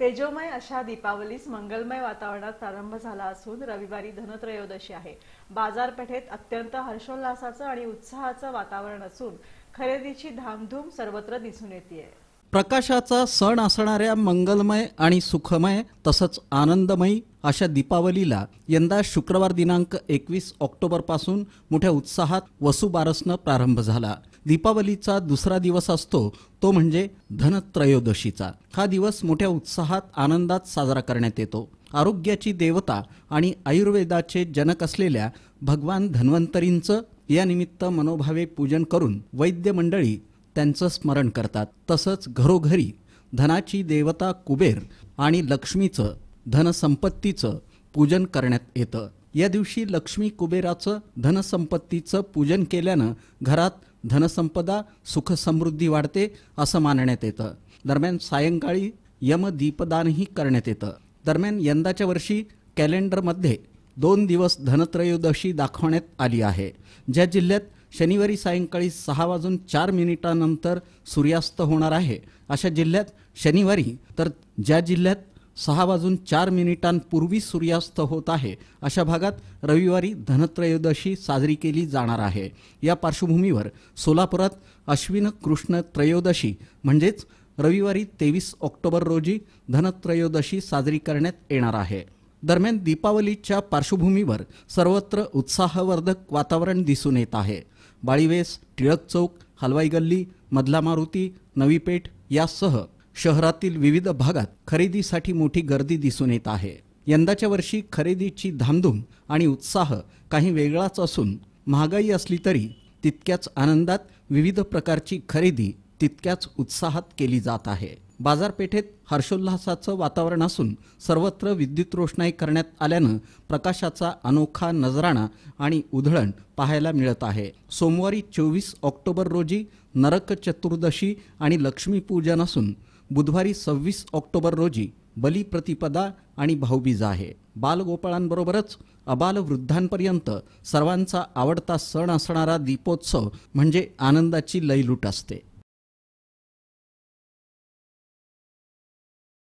तेजोमय अशा दीपावलीस मंगलमय वातावरणात प्रारंभ झाला असून रविवारी धनत्रयोदशी आहे बाजारपेठेत अत्यंत हर्षोल्लासाचं आणि उत्साहाचं वातावरण असून खरेदीची धामधूम सर्वत्र दिसून येते प्रकाशाचा सण असणाऱ्या मंगलमय आणि सुखमय तसंच आनंदमयी अशा दीपावलीला यंदा शुक्रवार दिनांक एकवीस ऑक्टोबरपासून मोठ्या उत्साहात वसुबारसनं प्रारंभ झाला दीपावलीचा दुसरा दिवस असतो तो म्हणजे धनत्रयोदशीचा हा दिवस मोठ्या उत्साहात आनंदात साजरा करण्यात येतो आरोग्याची देवता आणि आयुर्वेदाचे जनक असलेल्या भगवान धन्वंतरींचं यानिमित्त मनोभावे पूजन करून वैद्य मंडळी त्यांचं स्मरण करतात तसंच घरोघरी धनाची देवता कुबेर आणि लक्ष्मीचं धनसंपत्तीचं पूजन करण्यात येतं या दिवशी लक्ष्मी कुबेराचं धनसंपत्तीचं पूजन केल्यानं घरात धनसंपदा सुखसमृद्धी वाढते असं मानण्यात येतं दरम्यान सायंकाळी यमदीपदानही करण्यात येतं दरम्यान यंदाच्या वर्षी कॅलेंडरमध्ये दोन दिवस धनत्रयोदशी दाखवण्यात आली आहे ज्या जिल्ह्यात शनिवारी सायंकाळी सहा वाजून चार मिनिटानंतर सूर्यास्त होणार आहे अशा जिल्ह्यात शनिवारी तर ज्या जिल्ह्यात सहा वाजून चार मिनिटांपूर्वी सूर्यास्त होत आहे अशा भागात रविवारी धनत्रयोदशी साजरी केली जाणार आहे या पार्श्वभूमीवर सोलापुरात अश्विन कृष्ण त्रयोदशी म्हणजेच रविवारी तेवीस ऑक्टोबर रोजी धनत्रयोदशी साजरी करण्यात येणार आहे दरम्यान दीपावलीच्या पार्श्वभूमीवर सर्वत्र उत्साहवर्धक वातावरण दिसून येत आहे बाळीवेस टिळक चौक हलवाई गल्ली मधला मारुती नवीपेठ यासह शहरातील विविध भागात खरेदीसाठी मोठी गर्दी दिसून येत आहे यंदाच्या वर्षी खरेदीची धामधूम आणि उत्साह काही वेगळाच असून महागाई असली तरी तितक्याच आनंदात विविध प्रकारची खरेदी तितक्याच उत्साहात केली जात आहे बाजारपेठेत हर्षोल्हासाचं वातावरण असून सर्वत्र विद्युत रोषणाई करण्यात आल्यानं प्रकाशाचा अनोखा नजराणा आणि उधळण पाहायला मिळत आहे सोमवारी चोवीस ऑक्टोबर रोजी नरक चतुर्दशी आणि लक्ष्मीपूजन असून बुधवारी सव्वीस ऑक्टोबर रोजी बलिप्रतिपदा आणि भाऊबीज आहे बालगोपाळांबरोबरच अबाल वृद्धांपर्यंत सर्वांचा आवडता सण असणारा दीपोत्सव म्हणजे आनंदाची लयलूट असते